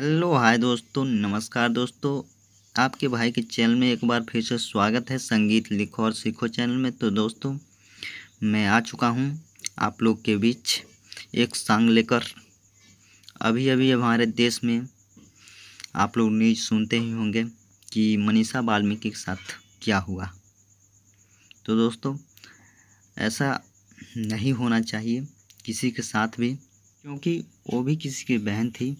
hello hi दोस्तों नमस्कार दोस्तों आपके भाई के चैनल में एक बार फिर से स्वागत है संगीत लिखो और सीखो चैनल में तो दोस्तों मैं आ चुका हूं आप लोग के बीच एक सॉन्ग लेकर अभी अभी हमारे देश में आप लोग न्यूज सुनते ही होंगे कि मनीषा वाल्मीकि के साथ क्या हुआ तो दोस्तों ऐसा नहीं होना चाहिए किसी के साथ भी क्योंकि वो भी किसी की बहन थी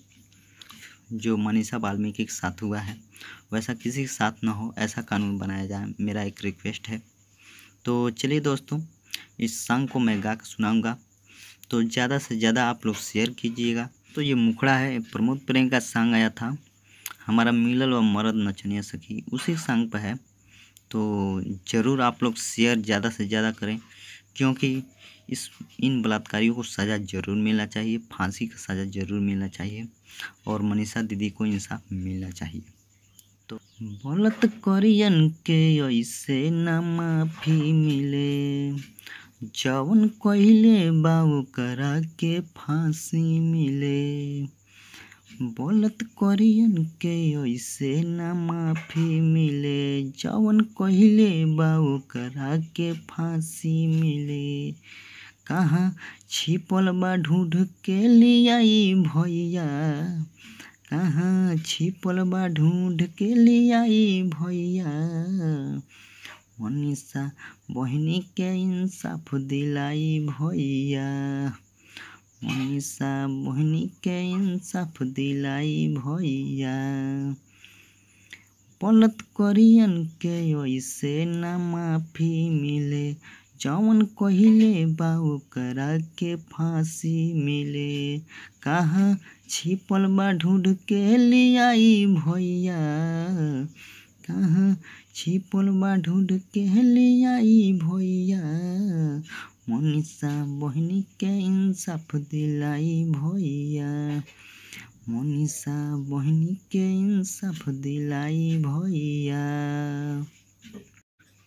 जो मनीषा वाल्मीकि के साथ हुआ है वैसा किसी के साथ ना हो ऐसा कानून बनाया जाए मेरा एक रिक्वेस्ट है तो चलिए दोस्तों इस सॉन्ग को मैं गा कर सुनाऊँगा तो ज़्यादा से ज़्यादा आप लोग शेयर कीजिएगा तो ये मुखड़ा है प्रमोद प्रेम का सॉन्ग आया था हमारा मिलल व मरद नचनिया सखी उसी सॉन्ग पर है तो ज़रूर आप लोग शेयर ज़्यादा से ज़्यादा करें क्योंकि इस इन बलात्कारियों को सज़ा ज़रूर मिलना चाहिए फांसी का सज़ा ज़रूर मिलना चाहिए और मनीषा दीदी को इंसाफ मिलना चाहिए तो बलात्कारियन के ऐसे न माफी मिले जवन कहले बाबू करा के फांसी मिले बोलत करियन के ऐसे ना माफी मिले जवन कहिले बा के फांसी मिले कहाँ छिपल बा ढूंढ के लियाई भैया कहाँ छिपल बा ढूंढ के लियाई भैया मनीषा बहनी के इंसाफ दिलाई भैया ऐसा मोहनी के इंसाफ दिलाई भैया पलत करियन के ऐसे न माफी मिले जौन कहिले बाऊ करा के फांसी मिले कहाँ छिपल बा ढूंढ के लियाई भैया कहाँ छिपल बा ढूंढ के लियाई भैया बहनी के इंसाफ दिलाई भैया मनीषा बहनी के इंसाफ दिलाई भैया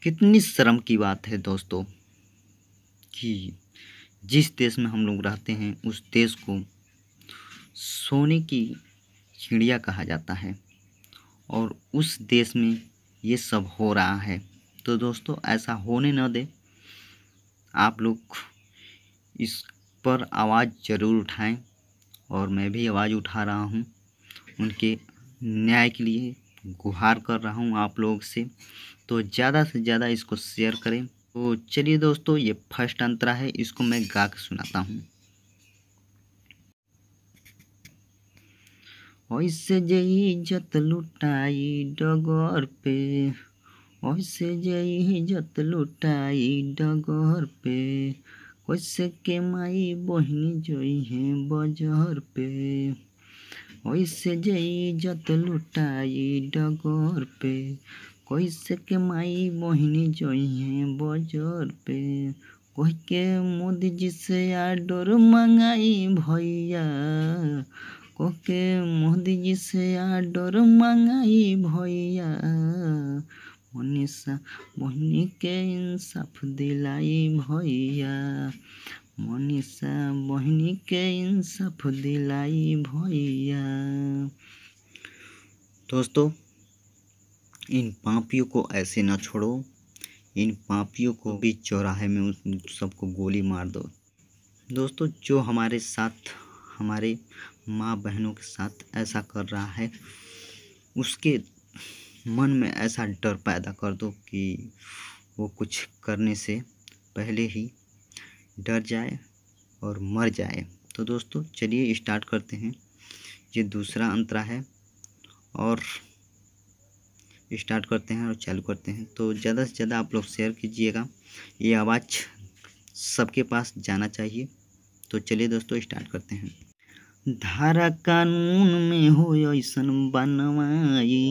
कितनी शर्म की बात है दोस्तों कि जिस देश में हम लोग रहते हैं उस देश को सोने की चिड़िया कहा जाता है और उस देश में ये सब हो रहा है तो दोस्तों ऐसा होने न दे आप लोग इस पर आवाज़ ज़रूर उठाएं और मैं भी आवाज़ उठा रहा हूँ उनके न्याय के लिए गुहार कर रहा हूँ आप लोग से तो ज़्यादा से ज़्यादा इसको शेयर करें तो चलिए दोस्तों ये फर्स्ट अंतरा है इसको मैं गा के सुनाता हूँ ऐसे जई इज्जत लुटाई डगर पे वैसे जई जत लुटाई डगर पे कैसे के माई बहनी जोई है बजहर पे वैसे जई जत लुटाई डगर पे कैसे के माई बहनी जोई है बजर पे कह के मोदी जी से आडोर मंगाई भैया कह के मोदी जी से आडोर मंगाई भैया मनीषा बहनी के इंसाफ दिलाई भैया मनीषा बहनी के इंसाफ दिलाई भैया दोस्तों इन पापियों को ऐसे ना छोड़ो इन पापियों को भी चौराहे में उस सबको गोली मार दो दोस्तों जो हमारे साथ हमारे माँ बहनों के साथ ऐसा कर रहा है उसके मन में ऐसा डर पैदा कर दो कि वो कुछ करने से पहले ही डर जाए और मर जाए तो दोस्तों चलिए स्टार्ट करते हैं ये दूसरा अंतरा है और स्टार्ट करते हैं और चालू करते हैं तो ज़्यादा से ज़्यादा आप लोग शेयर कीजिएगा ये आवाज़ सबके पास जाना चाहिए तो चलिए दोस्तों स्टार्ट करते हैं धारा कानून में हो ऐसा बनवाई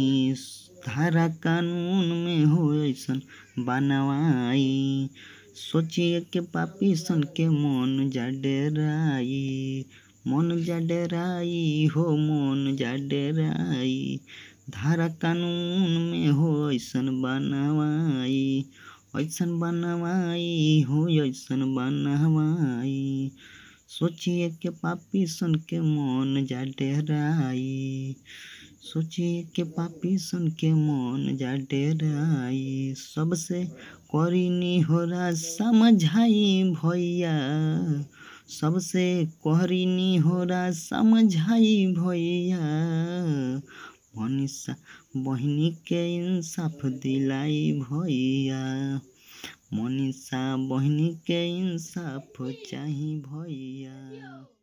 धारा कानून में हो ऐसन बनवाई सोचिए के पापी सन के मन जा डराई मन जा डराई हो मन जा डराई धारा कानून में हो ऐसन बनवाई ऐसन बनवाई हो ऐसन बनवाई सोचिए के पापी सन के मन जा डराई सोचिए के पापी सुन के मन जा डेराई सबसे करिनी हो रहा समझाई भैया सबसे करीनी हो रहा समझाई भैया मनीषा बहनी के इंसाफ दिलाई भैया मनीषा बहनी के इंसाफ चाही भैया